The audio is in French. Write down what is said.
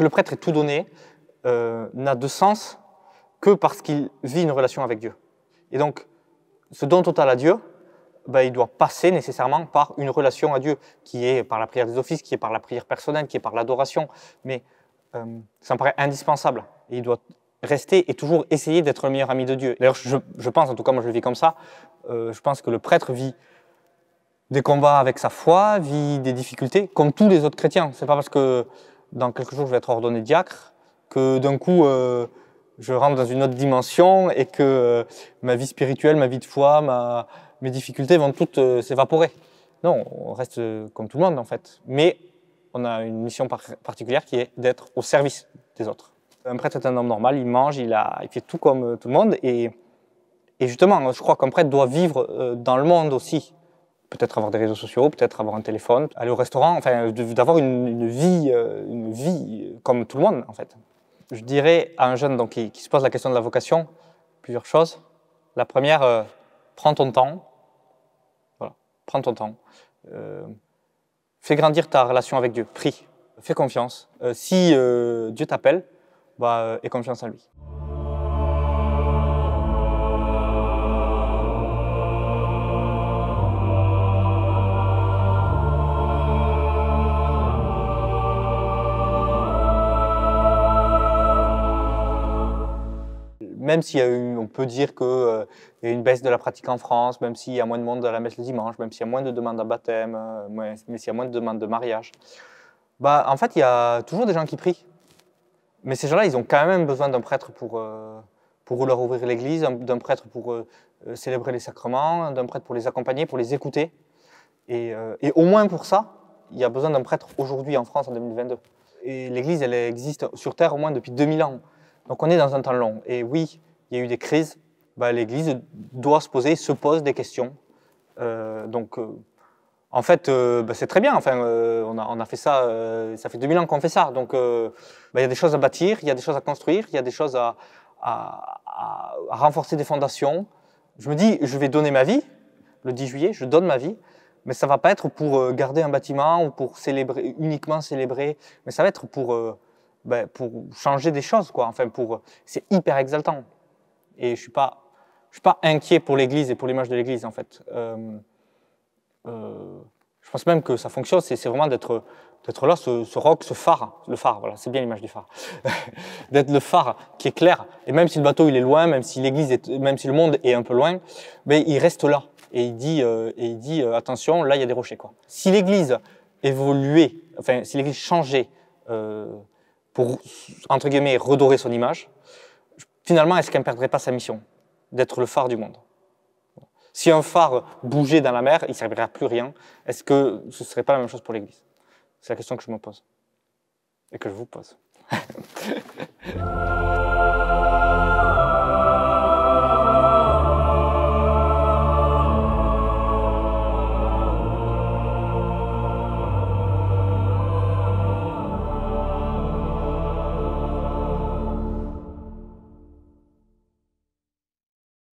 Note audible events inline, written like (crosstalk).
que le prêtre ait tout donné euh, n'a de sens que parce qu'il vit une relation avec Dieu. Et donc, ce don total à Dieu, ben, il doit passer nécessairement par une relation à Dieu, qui est par la prière des offices, qui est par la prière personnelle, qui est par l'adoration. Mais euh, ça me paraît indispensable. Et il doit rester et toujours essayer d'être le meilleur ami de Dieu. D'ailleurs, je, pense, en tout cas moi je le vis comme ça, euh, je pense que le prêtre vit des combats avec sa foi, vit des difficultés, comme tous les autres chrétiens. C'est pas parce que dans quelques jours, je vais être ordonné diacre, que d'un coup, euh, je rentre dans une autre dimension et que euh, ma vie spirituelle, ma vie de foi, mes difficultés vont toutes euh, s'évaporer. Non, on reste comme tout le monde en fait. Mais on a une mission particulière qui est d'être au service des autres. Un prêtre est un homme normal, il mange, il, a, il fait tout comme tout le monde. et justement, je crois qu'un prêtre doit vivre dans le monde aussi peut-être avoir des réseaux sociaux, peut-être avoir un téléphone, aller au restaurant, enfin, d'avoir une, vie, une vie euh, euh, comme tout le monde, en fait. Je dirais à un jeune donc, qui, se pose la question de la vocation, plusieurs choses. La première, euh, prends ton temps. Voilà, prends ton temps. fais grandir ta relation avec Dieu. Prie, fais confiance. si Dieu t'appelle, bah, aie confiance en lui. même s'il on peut dire qu'il euh, y a une baisse de la pratique en France, même s'il y a moins de monde à la messe le dimanche, même s'il y a moins de demandes à baptême, euh, même mais s'il y a moins de demandes de mariage, bah, en fait, il y a toujours des gens qui prient. Mais ces gens-là, ils ont quand même besoin d'un prêtre pour, euh, leur ouvrir l'église, d'un prêtre pour célébrer les sacrements, d'un prêtre pour les accompagner, pour les écouter. et au moins pour ça, il y a besoin d'un prêtre aujourd'hui en France en 2022. Et l'église, elle existe sur Terre au moins depuis 2000 ans. Donc on est dans un temps long. Et oui, il y a eu des crises. Bah, L'Église doit se poser, se pose des questions. Euh, donc euh, en fait, euh, bah, c'est très bien. Enfin, on, a, fait ça, ça fait 2000 ans qu'on fait ça. Donc, bah, il y a des choses à bâtir, il y a des choses à construire, il y a des choses à, à, renforcer des fondations. Je me dis, je vais donner ma vie, le 10 juillet, je donne ma vie, mais ça va pas être pour garder un bâtiment ou pour célébrer, uniquement célébrer, mais ça va être pour bah, pour changer des choses, quoi. Enfin, pour, c'est hyper exaltant. Et je suis pas, je suis pas inquiet pour l'Église et pour l'image de l'Église, en fait. Euh, euh, je pense même que ça fonctionne. C'est, vraiment d'être, d'être là, ce, ce, rock, ce phare, le phare. Voilà, c'est bien l'image du phare. (laughs) d'être le phare qui est clair. Et même si le bateau il est loin, même si l'Église est, même si le monde est un peu loin, mais ben, il reste là. Et il dit, euh, et il dit, attention, là il y a des rochers, quoi. Si l'Église évoluait, enfin, si l'Église changeait pour, entre guillemets, redorer son image, finalement, est-ce qu'elle ne perdrait pas sa mission d'être le phare du monde Si un phare bougeait dans la mer, il ne servirait à plus rien. Est-ce que ce ne serait pas la même chose pour l'Église C'est la question que je me pose et que je vous pose. (laughs)